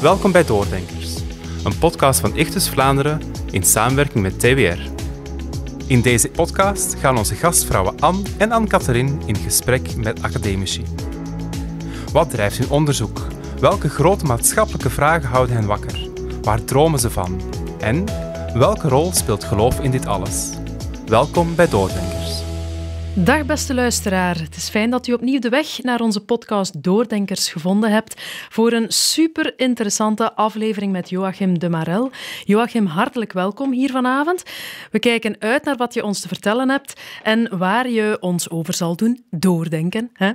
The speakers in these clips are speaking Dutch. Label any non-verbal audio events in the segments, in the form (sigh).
Welkom bij Doordenkers, een podcast van Ichtus Vlaanderen in samenwerking met TWR. In deze podcast gaan onze gastvrouwen Anne en Anne-Catherine in gesprek met academici. Wat drijft hun onderzoek? Welke grote maatschappelijke vragen houden hen wakker? Waar dromen ze van? En welke rol speelt geloof in dit alles? Welkom bij Doordenkers. Dag beste luisteraar, het is fijn dat u opnieuw de weg naar onze podcast Doordenkers gevonden hebt voor een super interessante aflevering met Joachim de Marel. Joachim, hartelijk welkom hier vanavond. We kijken uit naar wat je ons te vertellen hebt en waar je ons over zal doen doordenken. Hè?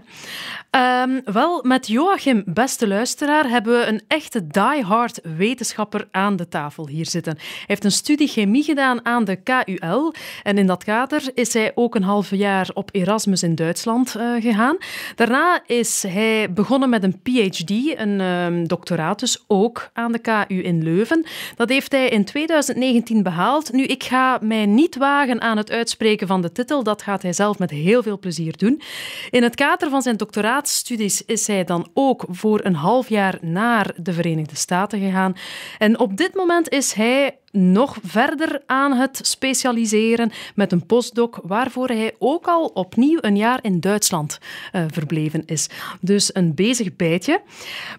Ehm, wel, met Joachim, beste luisteraar, hebben we een echte die-hard wetenschapper aan de tafel hier zitten. Hij heeft een studie chemie gedaan aan de KUL en in dat kader is hij ook een half jaar op Erasmus in Duitsland eh, gegaan. Daarna is hij begonnen met een PhD, een um, doctoraat dus ook aan de KU in Leuven. Dat heeft hij in 2019 behaald. Nu, ik ga mij niet wagen aan het uitspreken van de titel. Dat gaat hij zelf met heel veel plezier doen. In het kader van zijn doctoraatstudies is hij dan ook voor een half jaar naar de Verenigde Staten gegaan. En op dit moment is hij nog verder aan het specialiseren met een postdoc, waarvoor hij ook al opnieuw een jaar in Duitsland eh, verbleven is. Dus een bezig bijtje.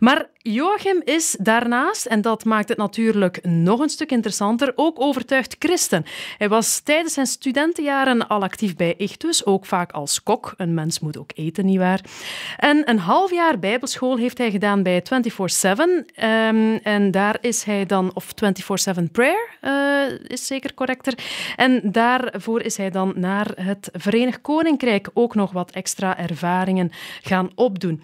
Maar Joachim is daarnaast, en dat maakt het natuurlijk nog een stuk interessanter, ook overtuigd christen. Hij was tijdens zijn studentenjaren al actief bij Ichtus, ook vaak als kok. Een mens moet ook eten, nietwaar? En een half jaar bijbelschool heeft hij gedaan bij 24-7. Ehm, en daar is hij dan, of 24-7 Prayer, eh, is zeker correcter. En daarvoor is hij dan naar het Verenigd Koninkrijk ook nog wat extra ervaringen gaan opdoen.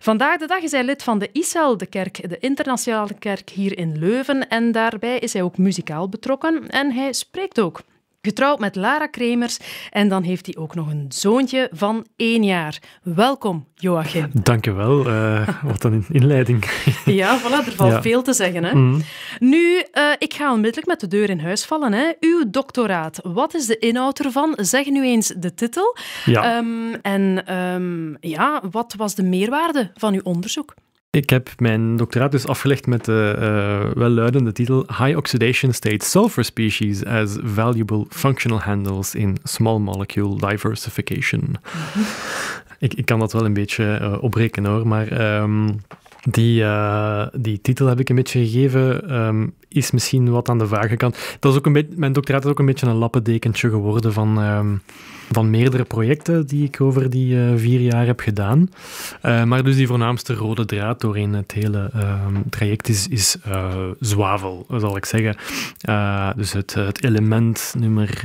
Vandaag de dag is hij lid van de ISEL, de, kerk, de internationale kerk hier in Leuven. En daarbij is hij ook muzikaal betrokken en hij spreekt ook. Getrouwd met Lara Kremers. En dan heeft hij ook nog een zoontje van één jaar. Welkom, Joachim. Dank je wel. Uh, eh, (laughs) wat een inleiding. ja, voilà, er valt veel te zeggen. Hè? Mm. Nu, eh, ik ga onmiddellijk met de deur in huis vallen. Hè. Uw doctoraat, wat is de inhoud ervan? Zeg nu eens de titel. Ja. Ehm, en ehm, ja, wat was de meerwaarde van uw onderzoek? Ik heb mijn doctoraat dus afgelegd met de uh, eh, welluidende titel High Oxidation State Sulfur Species as Valuable Functional Handles in Small Molecule Diversification. Mhm. ik, ik, kan dat wel een beetje eh, opbreken hoor, maar ehm, die, eh, die titel heb ik een beetje gegeven ehm, is misschien wat aan de vage kant. Dat is ook een beetje, mijn doctoraat is ook een beetje een lappendekentje geworden van, ehm, van meerdere projecten die ik over die eh, vier jaar heb gedaan. Eh, maar dus die voornaamste rode draad doorheen het hele ehm, traject is, is eh, zwavel, zal ik zeggen. dus het, het element nummer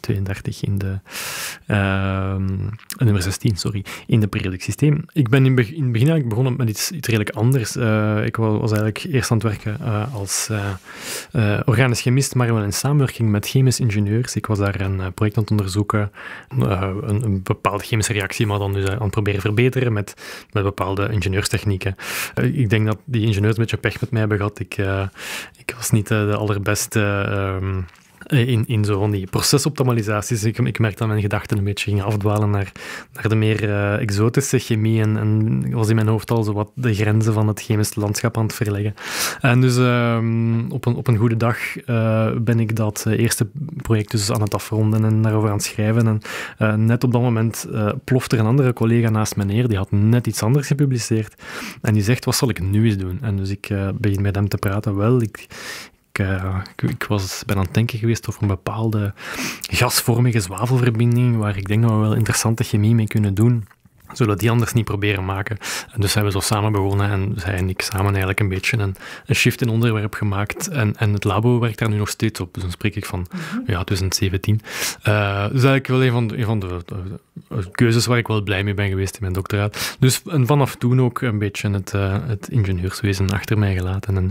32 in de... Ehm, nummer 16, sorry, in het periodiek systeem. Ik ben in, in het begin eigenlijk begonnen met iets, iets redelijk anders. ik was eigenlijk eerst aan het werken als uh, eh, organisch chemist, maar wel in samenwerking met chemisch ingenieurs. Ik was daar een eh, project aan het onderzoeken, eh, een, een, bepaalde chemische reactie, maar dan dus aan het proberen verbeteren met, met bepaalde ingenieurstechnieken. Uh, ik denk dat die ingenieurs een beetje pech met mij hebben gehad. Ik, ik was niet de allerbeste... Ehm, eh, in, in zo die procesoptimalisaties. Ik, ik dat mijn gedachten een beetje gingen afdwalen naar, naar de meer eh, exotische chemie. En, was in mijn hoofd al zo wat de grenzen van het chemische landschap aan het verleggen. En dus ehm, op, een, op een goede dag eh, ben ik dat eerste project dus aan het afronden en daarover aan het schrijven. En net op dat moment ploft er een andere collega naast mij neer. Die had net iets anders gepubliceerd. En die zegt, wat zal ik nu eens doen? En dus ik begin met hem te praten. Wel, ik, ik, eh, ik, ik, was, ben aan het denken geweest over een bepaalde gasvormige zwavelverbinding, waar ik denk dat we wel interessante chemie mee kunnen doen. Zullen die anders niet proberen maken? dus hebben we zo samen begonnen en zij en ik samen eigenlijk een beetje een, shift in onderwerp gemaakt. En, en het labo werkt daar nu nog steeds op. Dus dan spreek ik van mhm. ja, 2017. Uh, eh, dus eigenlijk wel een van van de keuzes waar ik wel blij mee ben geweest in mijn doctoraat. Dus en vanaf toen ook een beetje het, eh, het ingenieurswezen achter mij gelaten en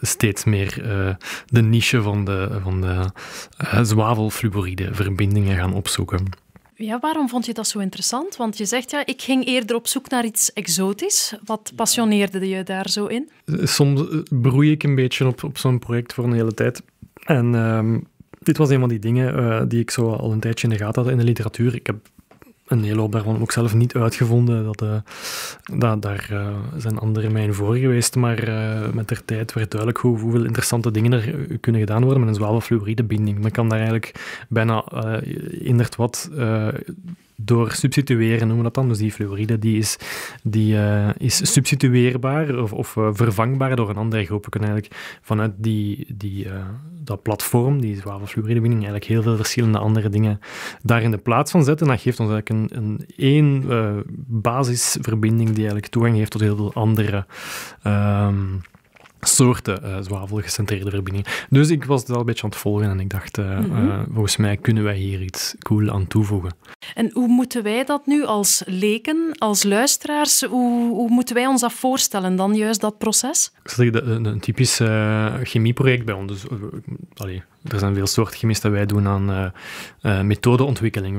steeds meer eh, de niche van de, van de eh, zwavelfluoride verbindingen gaan opzoeken. Ja, waarom vond je dat zo interessant? Want je zegt ja, ik ging eerder op zoek naar iets exotisch. Wat passioneerde je daar zo in? Soms broei ik een beetje op, op zo'n project voor een hele tijd. En ehm, dit was een van die dingen die ik zo al een tijdje in de gaten had in de literatuur. Ik heb een hele hoop daarvan ook zelf niet uitgevonden. Dat, eh, daar eh, zijn anderen mij in voor geweest. Maar eh, met de tijd werd duidelijk hoe, hoeveel interessante dingen er kunnen gedaan worden met een zwavelfluoride binding. Men kan daar eigenlijk bijna inderdaad wat door substitueren, noemen we dat dan. Dus die fluoride die is, die, eh, is substitueerbaar of, of eh, vervangbaar door een andere groep. We kunnen eigenlijk vanuit die, die, eh, dat platform, die zwavelfluoridewinning, eigenlijk heel veel verschillende andere dingen daar in de plaats van zetten. dat geeft ons eigenlijk een, een één basisverbinding die eigenlijk toegang heeft tot heel veel andere ehm, soorten uh, eh, zwavelgecentreerde verbindingen. Dus ik was het al een beetje aan het volgen en ik dacht, eh, mhm. eh, volgens mij kunnen wij hier iets cool aan toevoegen. En hoe moeten wij dat nu als leken, als luisteraars, hoe, hoe moeten wij ons dat voorstellen dan, juist dat proces? Ik zeg een, typisch chemieproject bij ons. Dus, allee, er zijn veel soorten chemisten. Wij doen aan eh, eh, methodeontwikkeling.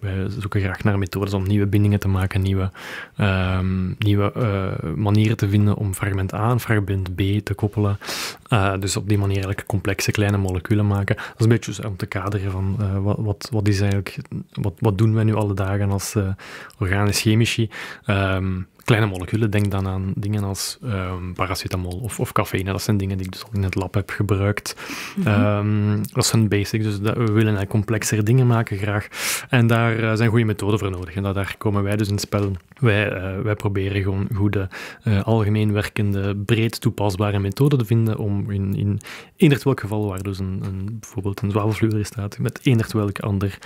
Wij, zoeken graag naar methodes om nieuwe bindingen te maken, nieuwe, ehm, nieuwe eh, manieren te vinden om fragment A en fragment B te koppelen. dus op die manier eigenlijk complexe kleine moleculen maken. Dat is een beetje om te kaderen van wat, wat, wat, is eigenlijk, wat, wat doen wij nu alle dagen als organisch chemici. Um, ehm, kleine moleculen. Denk dan aan dingen als um, paracetamol of, of, cafeïne. Dat zijn dingen die ik dus al in het lab heb gebruikt. dat is een dat zijn dus we willen complexere dingen maken graag. En daar eh, zijn goede methoden voor nodig. En dat, daar komen wij dus in spel. Wij, eh, wij proberen gewoon goede, eh, algemeen werkende, breed toepasbare methoden te vinden om in, in welk geval waar dus een, een bijvoorbeeld een zwavelvloer in staat, met eender welk ander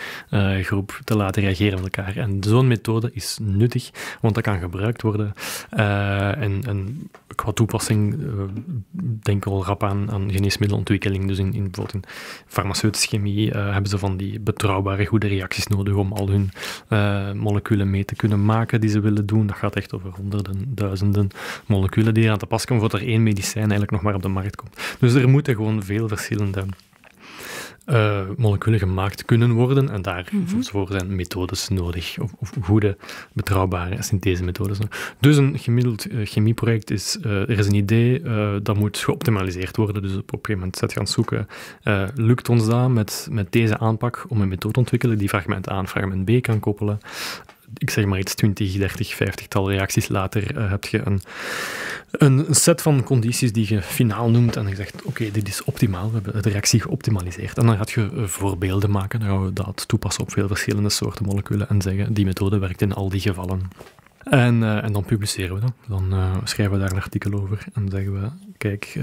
groep te laten reageren met elkaar. En zo'n methode is nuttig, want dat kan gebruikt worden eh, en, qua toepassing eh, denk ik al rap aan, aan geneesmiddelenontwikkeling. Dus in, bijvoorbeeld in farmaceutische chemie eh, hebben ze van die betrouwbare goede reacties nodig om al hun moleculen mee te kunnen maken die ze willen doen. Dat gaat echt over honderden, duizenden moleculen die aan te pas komen voordat er één medicijn eigenlijk nog maar op de markt komt. Dus er moeten gewoon veel verschillende uh, moleculen gemaakt kunnen worden. En daarvoor mhm. mm-hmm. zijn methodes nodig, of, goede, betrouwbare synthesemethodes. Dus een gemiddeld eh, chemieproject is, eh, er is een idee, dat moet geoptimaliseerd worden. Dus op een gegeven moment zet je zoeken, lukt ons daar met, met deze aanpak om een methode te ontwikkelen die fragment A en fragment B kan koppelen? ik zeg maar iets, 20, 30, 50 tal reacties later eh, heb je een, een set van condities die je finaal noemt en je zegt, oké, dit is optimaal, we hebben de reactie geoptimaliseerd. En dan gaat je eh, voorbeelden maken, dan gaan we dat toepassen op veel verschillende soorten moleculen en zeggen, die methode werkt in al die gevallen. En, eh, en dan publiceren we dat. Dan schrijven we daar een artikel over en zeggen we: kijk,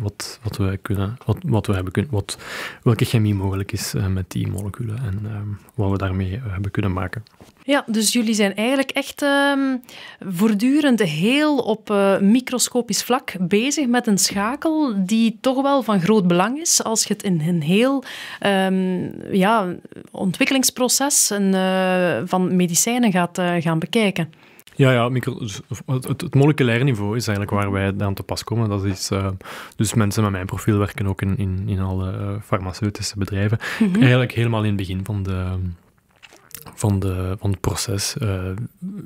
wat, wat we kunnen, wat, wat we hebben kunnen, wat, welke chemie mogelijk is met die moleculen en ehm, wat we daarmee hebben kunnen maken. Ja, dus jullie zijn eigenlijk echt ehm, voortdurend heel op eh, microscopisch vlak bezig met een schakel die toch wel van groot belang is als je het in een heel ehm, ja, ontwikkelingsproces eh, van medicijnen gaat eh, gaan bekijken. Ja, ja dus, het, het, moleculair niveau is eigenlijk waar wij aan te pas komen. Dat is, dus mensen met mijn profiel werken ook in, in, in alle farmaceutische bedrijven. Mhm. Eigenlijk helemaal in het begin van de, van, de, van het proces. Uh, eh,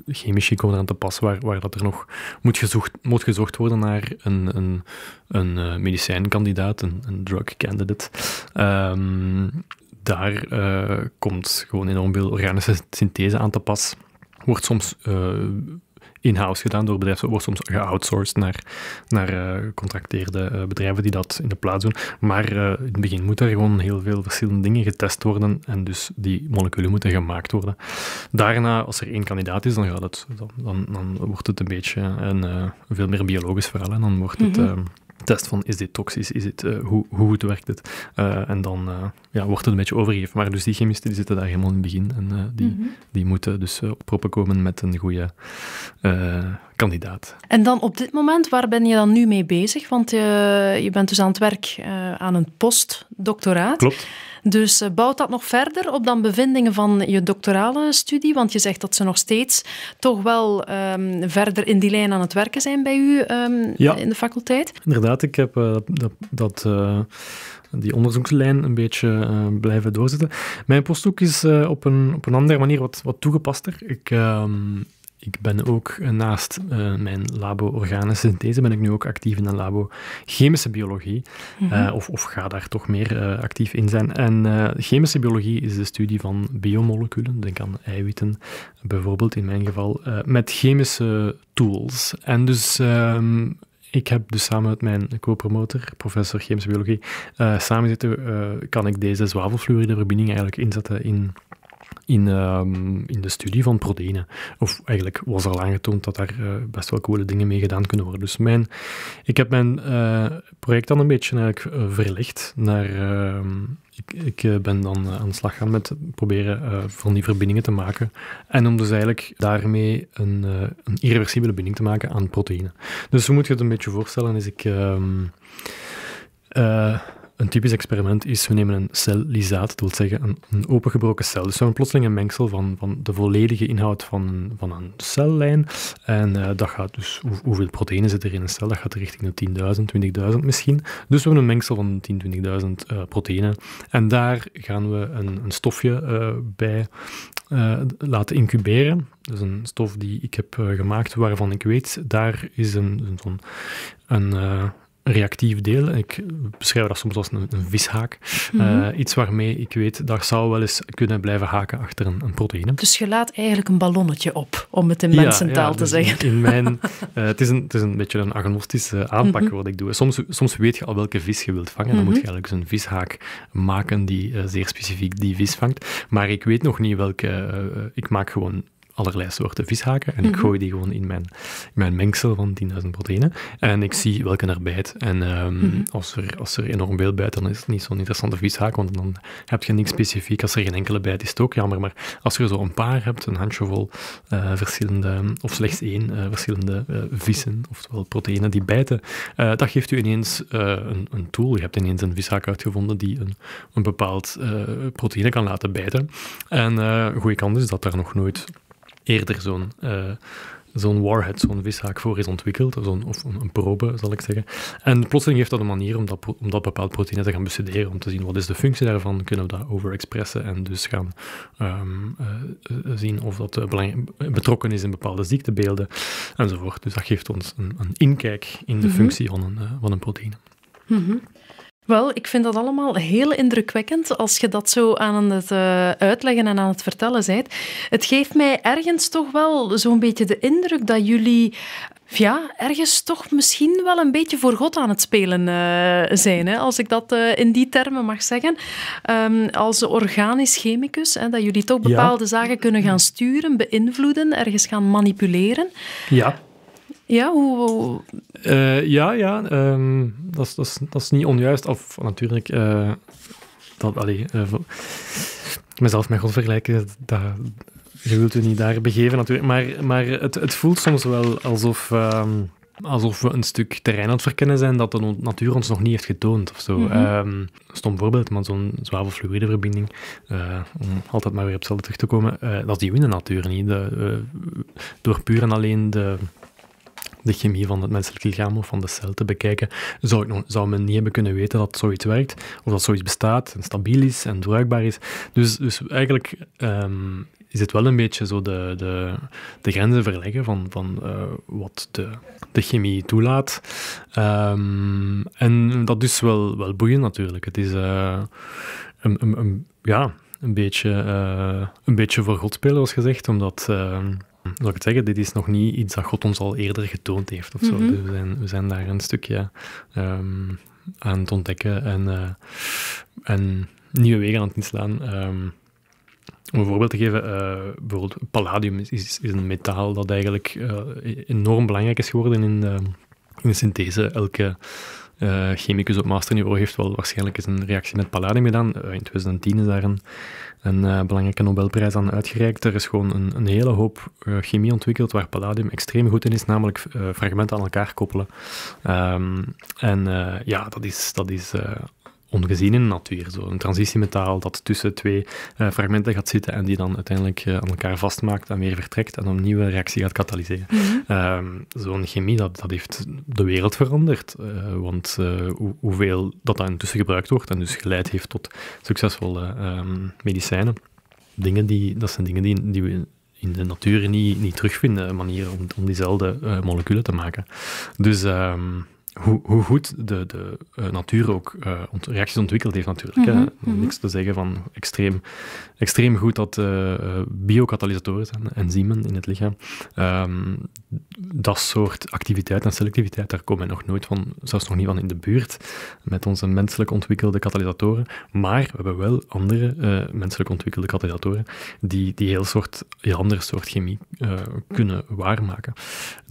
chemici komen aan te pas waar, waar dat er nog moet gezocht, moet gezocht worden naar een, een, een eh, medicijnkandidaat, een, een drug candidate. Ehm, daar eh, komt gewoon enorm veel organische synthese aan te pas. Wordt soms in-house gedaan door bedrijven. Dat wordt soms geoutsourced naar, naar eh, contracteerde eh, bedrijven die dat in de plaats doen. Maar eh, in het begin moeten er gewoon heel veel verschillende dingen getest worden en dus die moleculen moeten gemaakt worden. Daarna, als er één kandidaat is, dan, gaat het, dan, dan, wordt het een beetje een veel meer biologisch verhaal en dan wordt het... Mhm. Ehm, test van is dit toxisch, is dit, eh, hoe, hoe, goed werkt het? Eh, en dan eh, ja, wordt het een beetje overgegeven. Maar dus die chemisten die zitten daar helemaal in het begin en die, mhm. die moeten dus op proppen komen met een goede kandidaat. En dan op dit moment, waar ben je dan nu mee bezig? Want je bent dus aan het werk aan een postdoctoraat. Klopt. Dus eh, bouwt dat nog verder op dan bevindingen van je doctorale studie? Want je zegt dat ze nog steeds toch wel ehm, verder in die lijn aan het werken zijn bij u ehm, in de faculteit. Inderdaad, ik heb eh, dat, dat eh, die onderzoekslijn een beetje blijven doorzetten. Mijn postdoek is op, een, op een andere manier wat, wat toegepaster. Ik ehm, ik ben ook eh, naast eh, mijn labo organensynthese, ben ik nu ook actief in een labo chemische biologie. Mhm. Eh, of, of, ga daar toch meer actief in zijn. En chemische biologie is de studie van biomoleculen, denk aan eiwitten bijvoorbeeld in mijn geval, met chemische tools. En dus ehm, ik heb dus samen met mijn co-promotor, professor chemische biologie, samen zitten, kan ik deze zwavelfluoride verbinding eigenlijk inzetten in in, ehm, in de studie van proteïne. Of eigenlijk was al aangetoond dat daar eh, best wel coole dingen mee gedaan kunnen worden. Dus mijn, ik heb mijn eh, project dan een beetje eigenlijk eh, verlicht naar... Ehm, ik, ik ben dan aan de slag gaan met proberen van die verbindingen te maken. En om dus eigenlijk daarmee een, een irreversibele binding te maken aan proteïne. Dus hoe moet je het een beetje voorstellen, is ik... Ehm, een typisch experiment is, we nemen een cellisaat, dat wil zeggen een, een opengebroken cel. Dus we hebben plotseling een mengsel van, van de volledige inhoud van, van een cellijn. En eh, dat gaat dus, hoeveel proteïnen zit er in een cel? Dat gaat richting de 10.000, 20.000 misschien. Dus we hebben een mengsel van 10.000, 20.000 eh, proteïnen. En daar gaan we een, een stofje eh, bij laten incuberen. Dus een stof die ik heb gemaakt, waarvan ik weet, daar is een, een, Een, reactief deel. Ik beschrijf dat soms als een, een vishaak. Eh, mhm. iets waarmee ik weet, dat zou wel eens kunnen blijven haken achter een, een proteïne. Dus je laat eigenlijk een ballonnetje op, om het in mensentaal ja, te dus zeggen. In mijn, (laughs) eh, het, is een, het is een beetje een agnostische aanpak mhm. wat ik doe. Soms, soms weet je al welke vis je wilt vangen. Dan moet je mhm. eigenlijk dus een vishaak maken die eh, zeer specifiek die vis vangt. Maar ik weet nog niet welke... ik maak gewoon allerlei soorten vishaken. En ik mhm. gooi die gewoon in mijn, mijn mengsel van 10.000 proteïnen. En ik oh. zie welke er bijt. En ehm, mhm. als, er, als er enorm veel bijt, dan is het niet zo'n interessante vishaak, want dan heb je niks specifiek. Als er geen enkele bijt is, het ook jammer. Maar als je zo een paar hebt, een handjevol uh, verschillende, of slechts één eh, verschillende uh, vissen, oftewel proteïnen die bijten, dat geeft u ineens een, een, tool. Je hebt ineens een vishaak uitgevonden die een, bepaald proteïne kan laten bijten. En goede kant is dat daar nog nooit eerder zo'n eh, zo'n warhead, zo'n vishaak voor is ontwikkeld, of, of een probe zal ik zeggen. En plotseling heeft dat een manier om dat, om dat bepaald proteïne te gaan bestuderen, om te zien wat is de functie daarvan, kunnen we dat overexpressen en dus gaan ehm, eh, zien of dat eh, betrokken is in bepaalde ziektebeelden enzovoort. Dus dat geeft ons een, een inkijk in de mhm. functie van een, van een proteïne. Mhm. Wel, ik vind dat allemaal heel indrukwekkend als je dat zo aan het eh, uitleggen en aan het vertellen bent. Het geeft mij ergens toch wel zo'n beetje de indruk dat jullie ja, ergens toch misschien wel een beetje voor God aan het spelen eh, zijn, als ik dat eh, in die termen mag zeggen. Ehm, als organisch chemicus, dat jullie toch bepaalde zaken kunnen gaan sturen, beïnvloeden, ergens gaan manipuleren. Ja. Ja, hoe... Eh, ja, ja, ehm, dat, is, dat, dat is niet onjuist. Of natuurlijk, uh, dat, allee, eh, mezelf met God vergelijken, dat, je wilt u niet daar begeven natuurlijk. Maar, maar het, het voelt soms wel alsof... Ehm, alsof we een stuk terrein aan het verkennen zijn dat de natuur ons nog niet heeft getoond of zo. Mm -hmm. um, stom voorbeeld, maar zo'n zwavelfluoride verbinding, om altijd maar weer op hetzelfde terug te komen, dat is die winnen natuur niet. De, door puur en alleen de de chemie van het menselijk lichaam of van de cel te bekijken, zou, nog, zou men niet hebben kunnen weten dat zoiets werkt, of dat zoiets bestaat en stabiel is en bruikbaar is. Dus, dus eigenlijk ehm, is het wel een beetje zo de, de, de grenzen verleggen van, van eh, wat de, de chemie toelaat. Ehm, en dat is wel, wel boeiend natuurlijk. Het is eh, een, een, ja, een beetje, eh, een beetje voor God spelen, was gezegd, omdat ehm, Hm. zou ik het zeggen, dit is nog niet iets dat God ons al eerder getoond heeft of zo. Mhm. Dus we zijn, we zijn, daar een stukje ehm, aan het ontdekken en, eh, en nieuwe wegen aan het inslaan. Um, om een voorbeeld te geven, eh, bijvoorbeeld palladium is, is, is, een metaal dat eigenlijk eh, e-, enorm belangrijk is geworden in de, ehm, in de synthese. Elke uh, chemicus op masterniveau heeft wel waarschijnlijk eens een reactie met palladium gedaan. Eh, in 2010 is daar een, een eh, belangrijke Nobelprijs aan uitgereikt. Er is gewoon een, een hele hoop chemie ontwikkeld waar palladium extreem goed in is, namelijk fragmenten aan elkaar koppelen. Ehm, en ja, dat is, dat is ongezien in de natuur. Zo een transitiemetaal dat tussen twee eh, fragmenten gaat zitten en die dan uiteindelijk eh, aan elkaar vastmaakt en weer vertrekt en een nieuwe reactie gaat katalyseren. Mhm. Ehm, zo'n chemie, dat, dat heeft de wereld veranderd. Eh, want hoeveel dat, dan intussen gebruikt wordt en dus geleid heeft tot succesvolle ehm, medicijnen. Dingen die, dat zijn dingen die, die we in de natuur niet, niet terugvinden, manieren om, om diezelfde moleculen te maken. Dus... Ehm, hoe, hoe, goed de, de eh, natuur ook eh, reacties ontwikkeld heeft natuurlijk. hè? Mhm, mhm. Niks te zeggen van extreem, extreem goed dat eh, biocatalysatoren zijn, enzymen in het lichaam. Ehm, dat soort activiteit en selectiviteit, daar komen we nog nooit van, zelfs nog niet van in de buurt, met onze menselijk ontwikkelde katalysatoren. Maar we hebben wel andere menselijk ontwikkelde katalysatoren die, die heel soort, heel ander soort chemie kunnen waarmaken.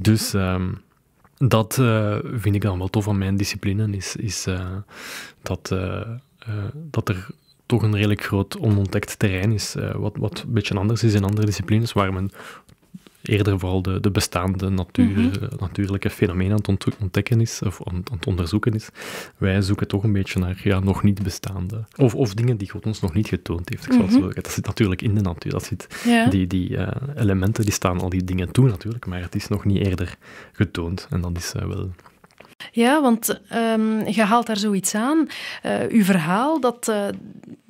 Dus... Ehm, dat eh, vind ik dan wel tof van mijn discipline, is, is eh, dat, eh, dat er toch een redelijk groot onontdekt terrein is, wat, wat een beetje anders is in andere disciplines, waar men eerder vooral de, de bestaande natuur, mhm. eh, natuurlijke fenomenen aan het ontdekken is, of aan, het onderzoeken is. Wij zoeken toch een beetje naar ja, nog niet bestaande, of, of dingen die God ons nog niet getoond heeft. Ik mhm. Dat zit natuurlijk in de natuur, dat zit, die, die eh, elementen die staan al die dingen toe natuurlijk, maar het is nog niet eerder getoond. En dat is eh, wel... Ja, want ehm, je haalt daar zoiets aan. Uh, uw verhaal, dat, uh,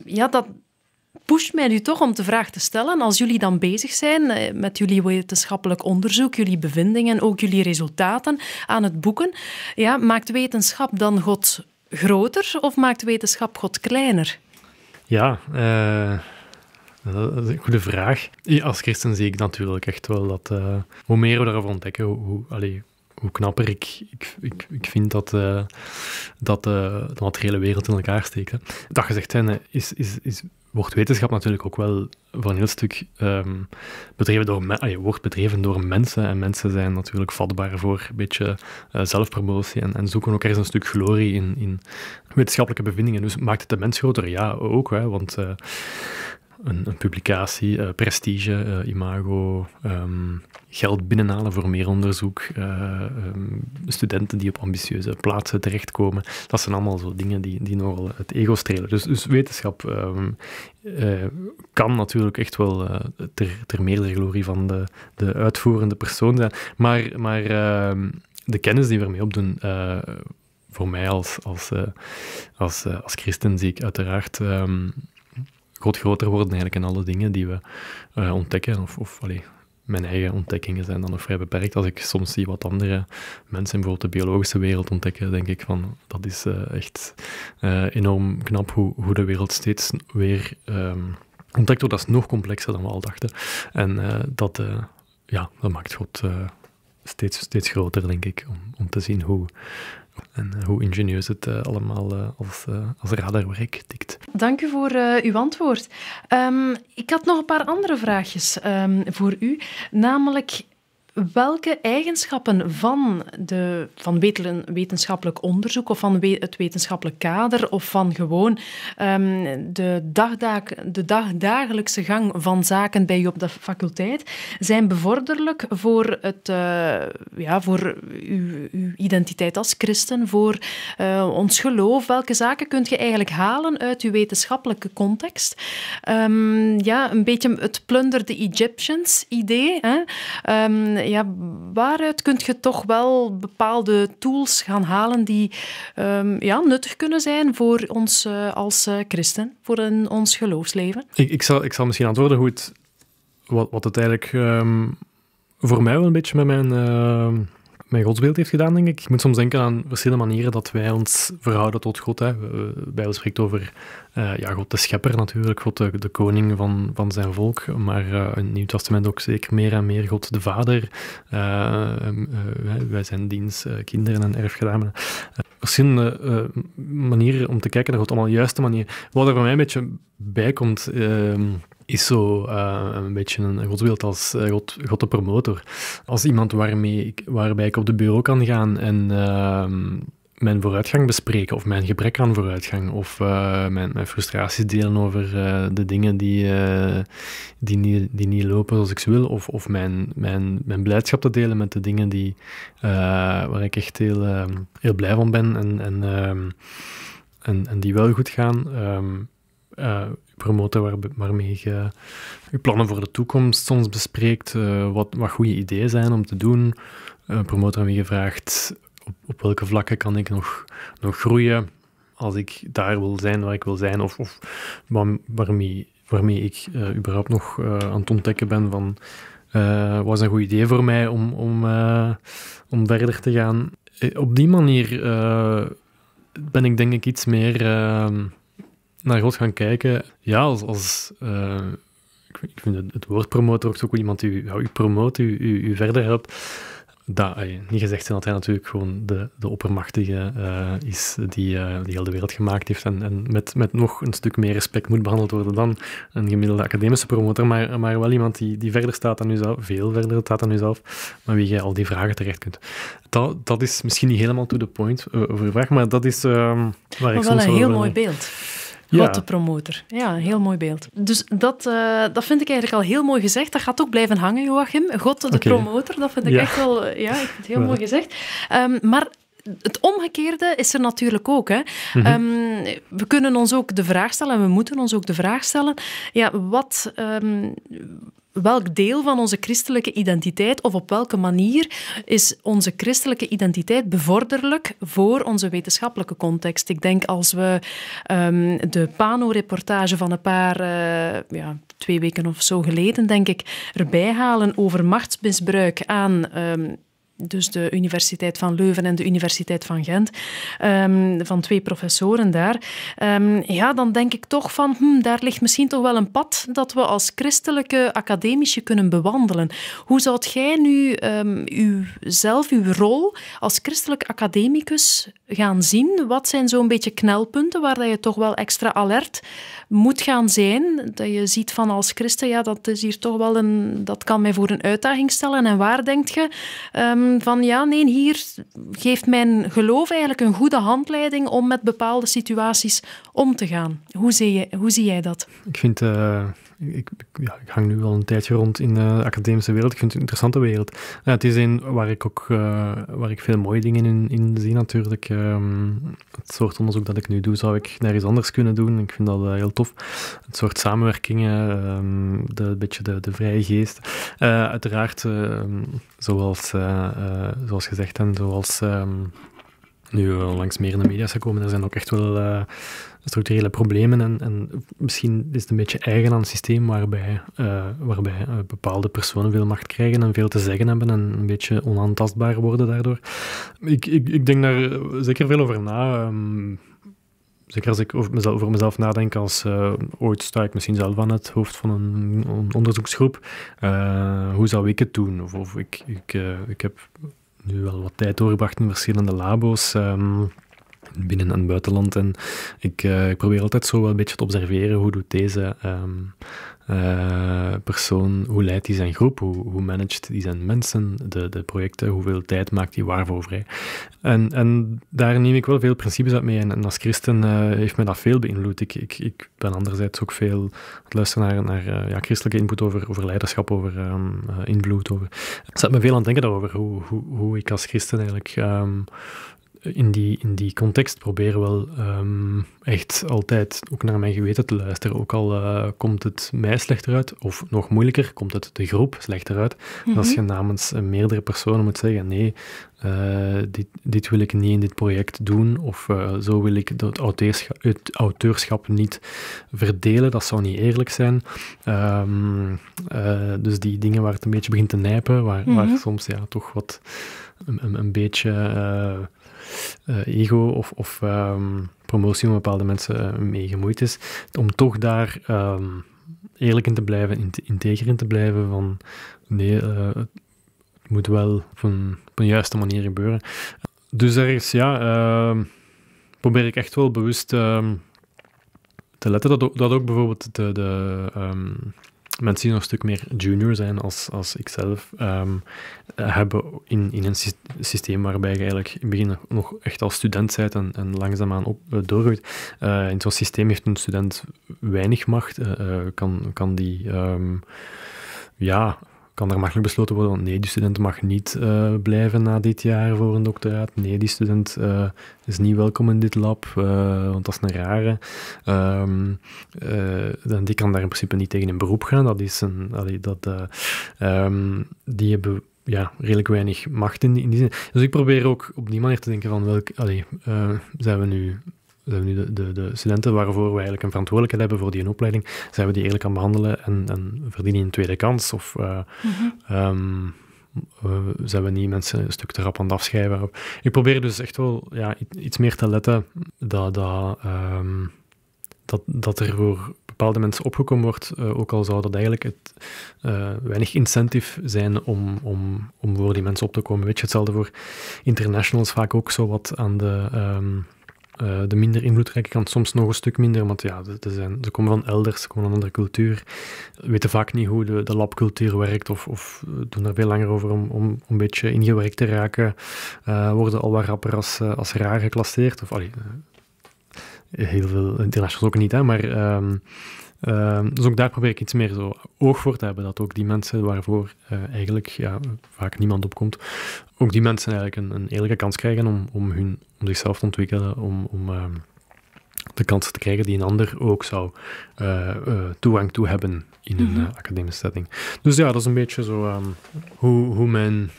ja, dat, pusht mij nu toch om de vraag te stellen, als jullie dan bezig zijn eh, met jullie wetenschappelijk onderzoek, jullie bevindingen, ook jullie resultaten aan het boeken, ja, maakt wetenschap dan God groter of maakt wetenschap God kleiner? Ja, eh, Dat is een goede vraag. Als christen zie ik natuurlijk echt wel dat eh, hoe meer we daarover ontdekken, hoe, hoe knapper ik, ik, ik, vind dat, eh, dat uh, de materiële wereld in elkaar steekt. Dat gezegd zijn, is, is, is, wordt wetenschap natuurlijk ook wel voor een heel stuk ehm, bedreven door, wordt bedreven door mensen. En mensen zijn natuurlijk vatbaar voor een beetje eh, zelfpromotie en, en, zoeken ook ergens een stuk glorie in, in wetenschappelijke bevindingen. Dus maakt het de mens groter? Ja, ook. Hè, want een, publicatie, eh, prestige, eh, imago, ehm, geld binnenhalen voor meer onderzoek, eh, ehm, studenten die op ambitieuze plaatsen terechtkomen. Dat zijn allemaal zo dingen die, die nogal het ego strelen. Dus, dus wetenschap ehm, kan natuurlijk echt wel ter, ter meerdere glorie van de, de uitvoerende persoon zijn. Maar, maar de kennis die we ermee opdoen voor mij als, als, als, als, christen zie ik uiteraard God groter worden eigenlijk in alle dingen die we eh, ontdekken. Of, of mijn eigen ontdekkingen zijn dan nog vrij beperkt. Als ik soms zie wat andere mensen bijvoorbeeld de biologische wereld ontdekken, denk ik van dat is eh, echt eh, enorm knap hoe, hoe de wereld steeds weer um, ontdekt wordt. Dat is nog complexer dan we al dachten. En dat, ja, dat maakt God steeds, steeds groter, denk ik, om, om te zien hoe, en eh, hoe ingenieus het eh, allemaal eh, als, uh, radarwerk tikt. Dank u voor uw antwoord. Ehm, ik had nog een paar andere vraagjes ehm, voor u. Namelijk, Welke eigenschappen van, de, van wetenschappelijk onderzoek of van het wetenschappelijk kader of van gewoon ehm, de, dagdag, de dagdagelijkse gang van zaken bij je op de faculteit zijn bevorderlijk voor, het, eh, ja, voor uw, identiteit als christen, voor eh, ons geloof? Welke zaken kunt je eigenlijk halen uit uw wetenschappelijke context? Ehm, ja, een beetje het plunder the Egyptians idee. Hè? Ehm, eh, ja, waaruit kun je toch wel bepaalde tools gaan halen die ehm, ja, nuttig kunnen zijn voor ons eh, als eh, christen, voor in ons geloofsleven? Ik, ik, zal, ik zal misschien antwoorden hoe het, wat, wat het eigenlijk ehm, voor mij wel een beetje met mijn ehm, mijn godsbeeld heeft gedaan, denk ik. Ik moet soms denken aan verschillende manieren dat wij ons verhouden tot God. Hè. Bijbel spreekt over eh, ja, God de schepper natuurlijk, God de, koning van, van zijn volk, maar eh, in het Nieuw Testament ook zeker meer en meer God de Vader. Uh, wij zijn diens kinderen en erfgenamen. verschillende manieren om te kijken naar God, allemaal de juiste manier. Wat er voor mij een beetje bij komt ehm, is zo eh, een beetje een godsbeeld als god, god, de promotor. Als iemand waarmee ik, waarbij ik op de bureau kan gaan en ehm, mijn vooruitgang bespreken, of mijn gebrek aan vooruitgang, of eh, mijn, mijn, frustraties delen over eh, de dingen die, die, niet, die niet lopen zoals ik ze wil, of, of mijn, mijn, mijn blijdschap te delen met de dingen die, waar ik echt heel, ehm, heel blij van ben en, en, ehm, en, en die wel goed gaan uh, promoten waar, waarmee je je plannen voor de toekomst soms bespreekt, eh, wat, wat goede ideeën zijn om te doen. Uh, promotor aan gevraagd op, op welke vlakken kan ik nog, nog groeien als ik daar wil zijn waar ik wil zijn, of, of waar, waarmee, waarmee ik überhaupt nog aan het ontdekken ben van uh, was een goed idee voor mij om, om, om verder te gaan. Op die manier ben ik denk ik iets meer naar God gaan kijken, ja, als, als eh, ik vind het, het woord promotor ook, goed iemand die ja, u promoot, u, u, verder helpt. Dat, niet gezegd zijn dat hij natuurlijk gewoon de, de oppermachtige eh, is die, eh, die heel de wereld gemaakt heeft en, en met, met nog een stuk meer respect moet behandeld worden dan een gemiddelde academische promotor, maar, maar wel iemand die, die verder staat dan uzelf, veel verder staat dan uzelf, maar wie jij al die vragen terecht kunt. Dat, dat is misschien niet helemaal to the point over je vraag, maar dat is ehm, waar maar ik wel een heel mooi beeld. God de promotor. Ja, een heel mooi beeld. Dus dat, eh, dat vind ik eigenlijk al heel mooi gezegd. Dat gaat ook blijven hangen, Joachim. God de promotor, dat vind ik echt wel eh, ja, ik vind het heel mooi gezegd. Ehm, maar het omgekeerde is er natuurlijk ook. Hè. Mhm. Ehm, we kunnen ons ook de vraag stellen, en we moeten ons ook de vraag stellen, ja, wat, ehm, welk deel van onze christelijke identiteit of op welke manier is onze christelijke identiteit bevorderlijk voor onze wetenschappelijke context. Ik denk als we ehm, de Pano-reportage van een paar, eh, ja, twee weken of zo geleden, denk ik, erbij halen over machtsmisbruik aan ehm, dus de Universiteit van Leuven en de Universiteit van Gent, ehm, van twee professoren daar. Ehm, ja, dan denk ik toch van, hm, daar ligt misschien toch wel een pad dat we als christelijke academische kunnen bewandelen. Hoe zou jij nu um, zelf uw rol als christelijk academicus gaan zien? Wat zijn zo'n beetje knelpunten waar je toch wel extra alert moet gaan zijn? Dat je ziet van als christen, ja, dat is hier toch wel een, dat kan mij voor een uitdaging stellen. En waar denk je ehm, van, ja, nee, hier geeft mijn geloof eigenlijk een goede handleiding om met bepaalde situaties om te gaan. Hoe zie, je, hoe zie jij dat? Ik vind eh, ik, ja, hang nu al een tijdje rond in de academische wereld. Ik vind het een interessante wereld. Ja, het is een waar ik ook eh, waar ik veel mooie dingen in, in zie natuurlijk. Ehm, het soort onderzoek dat ik nu doe, zou ik naar iets anders kunnen doen. Ik vind dat eh, heel tof. Het soort samenwerkingen, ehm, de, een beetje de, de vrije geest. Eh, uiteraard, ehm, zoals, zoals gezegd en zoals nu langs meer in de media is gekomen, er zijn ook echt wel structurele problemen. En, en, misschien is het een beetje eigen aan het systeem waarbij, eh, waarbij eh, bepaalde personen veel macht krijgen en veel te zeggen hebben en een beetje onaantastbaar worden daardoor. Ik, ik, ik denk daar eh, zeker veel over na. Ehm, zeker als ik over mezelf, mezelf nadenk, als ooit sta ik misschien zelf aan het hoofd van een, onderzoeksgroep. hoe zou ik het doen? Of, of ik, ik, ik heb nu wel wat tijd doorgebracht in verschillende labo's. Ehm, binnen- en buitenland. En ik, eh, ik, probeer altijd zo wel een beetje te observeren hoe doet deze ehm, eh, persoon, hoe leidt hij zijn groep, hoe, hoe managt hij zijn mensen, de, de projecten, hoeveel tijd maakt hij waarvoor vrij. En, en daar neem ik wel veel principes uit mee. En, als christen eh, heeft me dat veel beïnvloed. Ik, ik, ik ben anderzijds ook veel aan het luisteren naar, naar ja, christelijke input over, over leiderschap, over ehm, invloed. Over. Het zet me veel aan het denken daarover, hoe, hoe, hoe ik als christen eigenlijk ehm, in die, in die context proberen wel ehm, echt altijd ook naar mijn geweten te luisteren. Ook al eh, komt het mij slechter uit, of nog moeilijker, komt het de groep slechter uit. Als je mhm. namens eh, meerdere personen moet zeggen: nee, eh, dit, dit wil ik niet in dit project doen, of zo wil ik het auteurschap, niet verdelen, dat zou niet eerlijk zijn. Ehm, dus die dingen waar het een beetje begint te nijpen, waar, waar mhm. soms ja, toch wat een, een, een beetje eh, ego of, of ehm, promotie van bepaalde mensen eh, mee gemoeid is. Om toch daar ehm, eerlijk in te blijven, in, integer in te blijven van nee, eh, het moet wel op een, op juiste manier gebeuren. Dus ergens, ja, ehm, probeer ik echt wel bewust te letten. Dat, dat ook bijvoorbeeld de, de mensen die nog een stuk meer junior zijn als, als ikzelf, ehm, eh, hebben in, in een systeem waarbij je eigenlijk in het begin nog echt als student bent en, en langzaamaan op, uh, in zo'n systeem heeft een student weinig macht, kan, kan die ehm, ja, kan er makkelijk besloten worden, want nee, die student mag niet eh, blijven na dit jaar voor een doctoraat. Nee, die student eh, is niet welkom in dit lab, eh, want dat is een rare. dan, ehm, die kan daar in principe niet tegen in beroep gaan. Dat is een, dat, ehm, die hebben ja, redelijk weinig macht in die, in zin. Dus ik probeer ook op die manier te denken van welk, allee, zijn we nu zijn nu de, de, de, studenten waarvoor we eigenlijk een verantwoordelijkheid hebben voor die opleiding, zijn we die eerlijk aan behandelen en, en verdienen een tweede kans? Of uh, zijn we niet mensen een stuk te rap aan het afschrijven? Ik probeer dus echt wel ja, iets meer te letten dat, dat, ehm, dat, dat er voor bepaalde mensen opgekomen wordt, eh, ook al zou dat eigenlijk het, eh, weinig incentive zijn om, om, om voor die mensen op te komen. Weet je, hetzelfde voor internationals vaak ook zo wat aan de... Ehm, eh, de minder invloedrijke kant soms nog een stuk minder, want ja, ze, zijn, ze komen van elders, ze komen van een andere cultuur, weten vaak niet hoe de, de labcultuur werkt of, of, eh, doen er veel langer over om, om een beetje ingewerkt te raken, eh, worden al wat rapper als, als raar geclasseerd. Of, allee, heel veel internationals ook niet, hè, maar... Ehm, Ehm, dus ook daar probeer ik iets meer zo oog voor te hebben, dat ook die mensen waarvoor eh, eigenlijk ja, vaak niemand opkomt, ook die mensen eigenlijk een, een eerlijke kans krijgen om, om, hun, om zichzelf te ontwikkelen, om, om ehm, de kansen te krijgen die een ander ook zou eh, eh, toegang toe hebben in een mhm. academische setting. Dus ja, dat is een beetje zo ehm, hoe, hoe mijn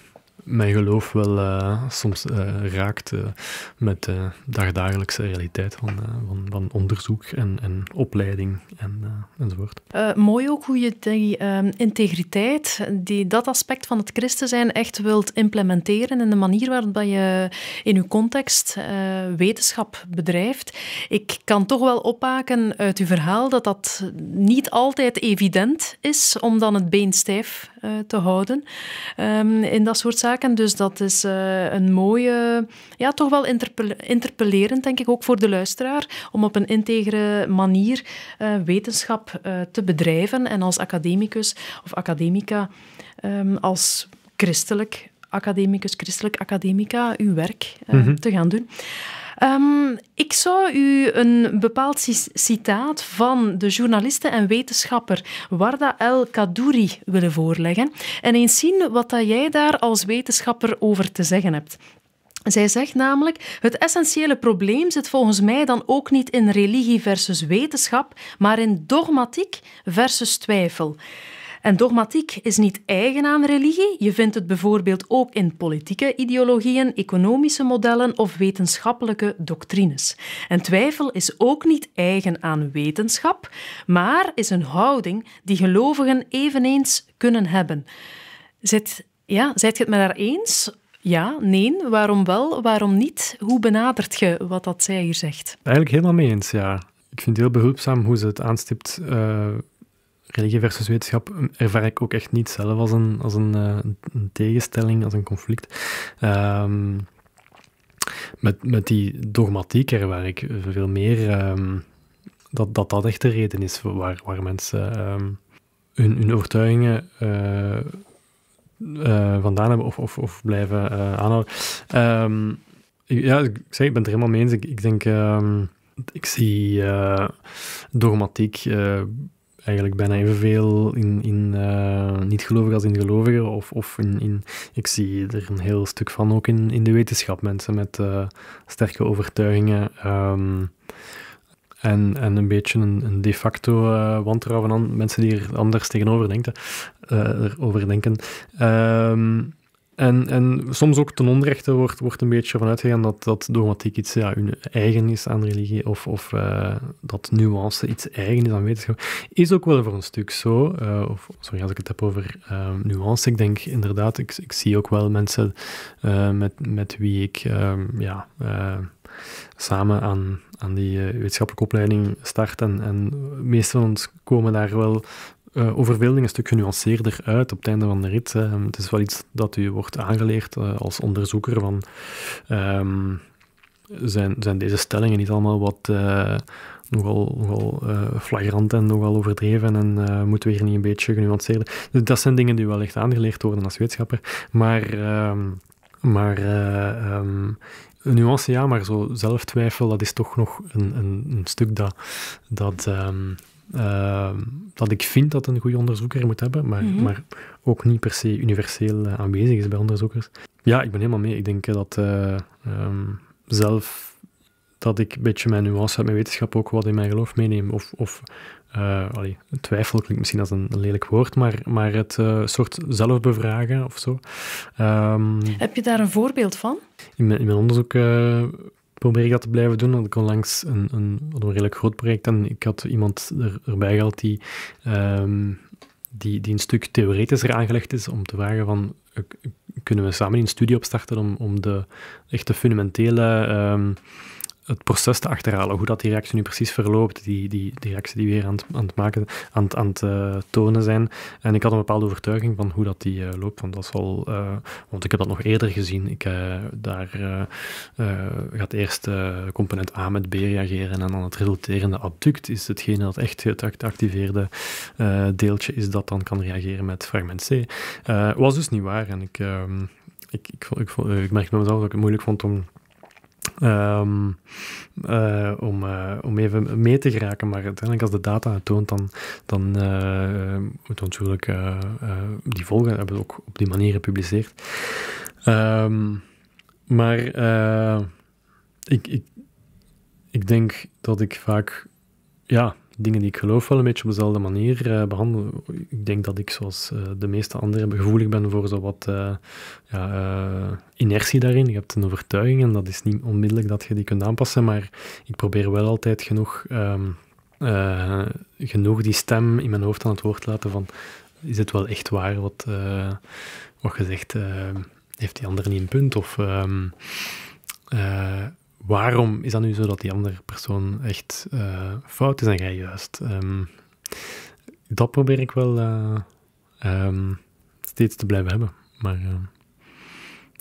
mijn geloof wel eh, soms eh, raakt eh, met de dagdagelijkse realiteit van, van, onderzoek en, en opleiding en, enzovoort. mooi ook hoe je die ehm, integriteit, die, dat aspect van het christen zijn, echt wilt implementeren in de manier waarop je in je context wetenschap bedrijft. Ik kan toch wel ophaken uit uw verhaal dat dat niet altijd evident is om dan het been stijf te houden ehm, in dat soort zaken. Dus dat is eh, een mooie, ja, toch wel interpellerend, denk ik, ook voor de luisteraar, om op een integere manier eh, wetenschap eh, te bedrijven en als academicus of academica, ehm, als christelijk academicus, christelijk academica, uw werk mhm. te gaan doen. Ehm, ik zou u een bepaald citaat van de journaliste en wetenschapper Warda El Kadouri willen voorleggen en eens zien wat dat jij daar als wetenschapper over te zeggen hebt. Zij zegt namelijk: Het essentiële probleem zit volgens mij dan ook niet in religie versus wetenschap, maar in dogmatiek versus twijfel. En dogmatiek is niet eigen aan religie. Je vindt het bijvoorbeeld ook in politieke ideologieën, economische modellen of wetenschappelijke doctrines. En twijfel is ook niet eigen aan wetenschap, maar is een houding die gelovigen eveneens kunnen hebben. Zit, ja, zijt je het met haar eens? Ja, nee, waarom wel, waarom niet? Hoe benadert je wat dat zij hier zegt? Eigenlijk helemaal mee eens, ja. Ik vind het heel behulpzaam hoe ze het aanstipt eh, religie versus wetenschap ervaar ik ook echt niet zelf als een, als een, eh, een tegenstelling, als een conflict. Um, met, met die dogmatiek ervaar ik veel meer ehm, dat, dat dat echt de reden is waar, waar mensen ehm, hun, hun overtuigingen eh, eh, vandaan hebben of, of, of blijven aanhouden. ja, ik, zeg, ik ben het er helemaal mee eens. Ik, ik denk, ik zie dogmatiek eigenlijk bijna evenveel in, in eh, niet-gelovigen als in gelovigen. Of, of in, in, ik zie er een heel stuk van ook in, in de wetenschap. Mensen met eh, sterke overtuigingen ehm, en, en een beetje een, de facto eh, wantrouwen aan mensen die er anders tegenover denken, erover denken. Ehm, en, en soms ook ten onrechte wordt, wordt een beetje vanuit gegaan dat, dat dogmatiek iets ja, eigen is aan religie, of, of eh, dat nuance iets eigen is aan wetenschap. Is ook wel voor een stuk zo. Eh, of, sorry, als ik het heb over eh, nuance, ik denk inderdaad, ik, ik zie ook wel mensen met, met wie ik ehm, ja, samen aan, aan die wetenschappelijke opleiding start. En, en meestal komen daar wel uh, een stuk genuanceerder uit op het einde van de rit. Het is wel iets dat u wordt aangeleerd eh, als onderzoeker van... Ehm, zijn, zijn deze stellingen niet allemaal wat eh, nogal, nogal eh, flagrant en nogal overdreven en uh, moeten we hier niet een beetje genuanceerder... Dus dat zijn dingen die wel echt aangeleerd worden als wetenschapper. Maar... Um, maar ehm, nuance ja, maar zo zelftwijfel, dat is toch nog een, een, een stuk dat, dat, Ehm, dat ik vind dat een goede onderzoeker moet hebben, maar, mhm. maar ook niet per se universeel eh, aanwezig is bij onderzoekers. Ja, ik ben helemaal mee. Ik denk eh, dat eh, ehm, zelf dat ik een beetje mijn nuance uit mijn wetenschap ook wat in mijn geloof meeneem. Of, of twijfel klinkt misschien als een, lelijk woord, maar, maar het soort zelfbevragen of zo. Ehm, Heb je daar een voorbeeld van? In mijn, in mijn onderzoek probeer ik dat te blijven doen. Want ik onlangs een, een, redelijk groot project en ik had iemand erbij gehaald die, ehm, die, die een stuk theoretischer aangelegd is om te vragen van eh, kunnen we samen een studie opstarten om, om de echte fundamentele ehm, het proces te achterhalen, hoe dat die reactie nu precies verloopt, die, die, die reactie die we hier aan het, aan het maken, aan het, aan eh, tonen zijn. En ik had een bepaalde overtuiging van hoe dat die eh, loopt, want dat is wel, eh, want ik heb dat nog eerder gezien. Ik, daar gaat eerst component A met B reageren en dan het resulterende adduct is hetgene dat echt het geactiveerde deeltje is dat dan kan reageren met fragment C. was dus niet waar en ik, ehm, ik, ik, ik, ik merkte mezelf dat ik het moeilijk vond om Ehm, eh, om, eh, om even mee te geraken. Maar uiteindelijk, als de data het toont, dan, dan uh, natuurlijk die volgen hebben ook op die manier gepubliceerd. Ehm, maar ik, ik, ik denk dat ik vaak ja, dingen die ik geloof wel een beetje op dezelfde manier eh, behandelen. Ik denk dat ik, zoals eh, de meeste anderen, gevoelig ben voor zo wat eh, ja, inertie daarin. Je hebt een overtuiging en dat is niet onmiddellijk dat je die kunt aanpassen, maar ik probeer wel altijd genoeg, ehm, genoeg die stem in mijn hoofd aan het woord te laten van is het wel echt waar wat, wat je zegt? heeft die ander niet een punt? Of... Ehm, waarom is dat nu zo dat die andere persoon echt eh, fout is en jij juist? Ehm, dat probeer ik wel eh, ehm, steeds te blijven hebben. Maar ehm,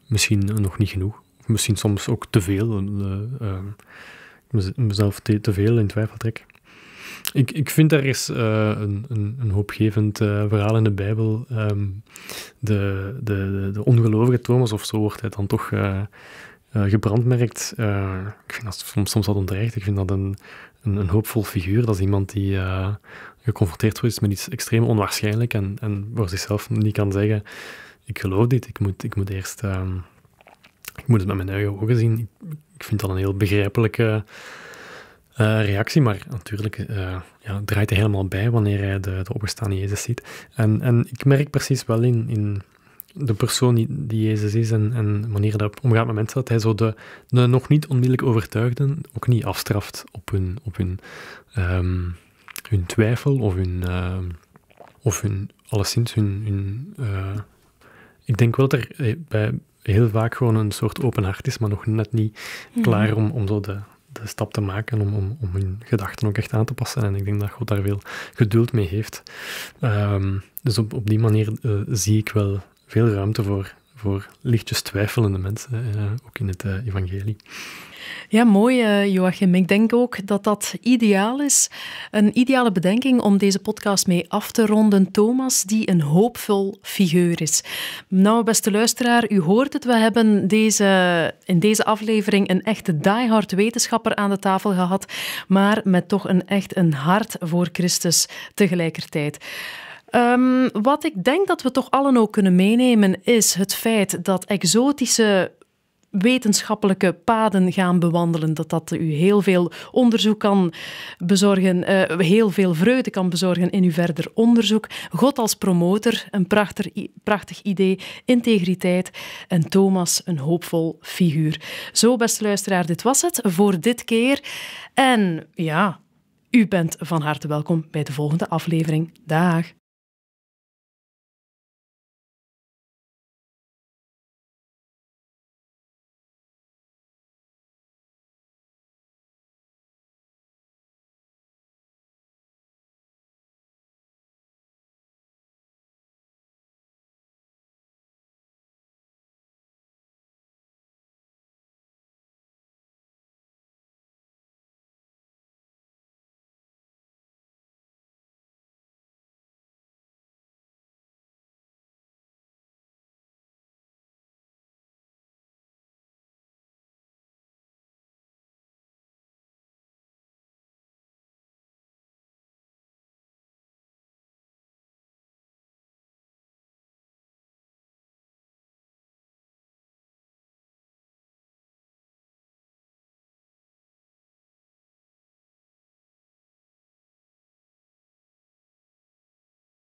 misschien nog niet genoeg. misschien soms ook te veel. Eh, mezelf te, te, veel in twijfel trek. Ik, ik vind daar eens een, een, een, hoopgevend verhaal in de Bijbel. de, de, de, de ongelovige Thomas of zo wordt hij dan toch eh, gebrandmerkt. Eh, ik vind dat soms, soms wat onterecht. Ik vind dat een, een, een, hoopvol figuur. Dat is iemand die eh, geconfronteerd wordt met iets extreem onwaarschijnlijk en, en voor zichzelf niet kan zeggen: Ik geloof dit, ik moet, ik moet eerst. Ehm, ik moet het met mijn eigen ogen zien. Ik, vind dat een heel begrijpelijke reactie, maar natuurlijk ja, draait hij helemaal bij wanneer hij de, de opgestaan Jezus ziet. En, en ik merk precies wel in, in de persoon die, Jezus is en, de manier daarop omgaat met mensen, dat hij zo de, nog niet onmiddellijk overtuigden ook niet afstraft op hun, op hun, ehm, hun twijfel of hun, uh, of hun alleszins hun... hun eh, ik denk wel dat er eh, bij heel vaak gewoon een soort open hart is, maar nog net niet mhm. klaar om, om zo de, stap te maken om, om, om hun gedachten ook echt aan te passen. En ik denk dat God daar veel geduld mee heeft. Ehm, dus op, op die manier eh, zie ik wel veel ruimte voor, voor lichtjes twijfelende mensen, eh, ook in het eh, evangelie. Ja, mooi eh, Joachim. Ik denk ook dat dat ideaal is. Een ideale bedenking om deze podcast mee af te ronden. Thomas, die een hoopvol figuur is. Nou, beste luisteraar, u hoort het. We hebben deze, in deze aflevering een echte diehard wetenschapper aan de tafel gehad, maar met toch een echt een hart voor Christus tegelijkertijd. Ehm, wat ik denk dat we toch allen ook kunnen meenemen is het feit dat exotische wetenschappelijke paden gaan bewandelen. Dat dat u heel veel onderzoek kan bezorgen, eh, heel veel vreugde kan bezorgen in uw verder onderzoek. God als promotor, een prachtig, prachtig idee, integriteit en Thomas een hoopvol figuur. Zo, beste luisteraar, dit was het voor dit keer. En ja, u bent van harte welkom bij de volgende aflevering. Dag.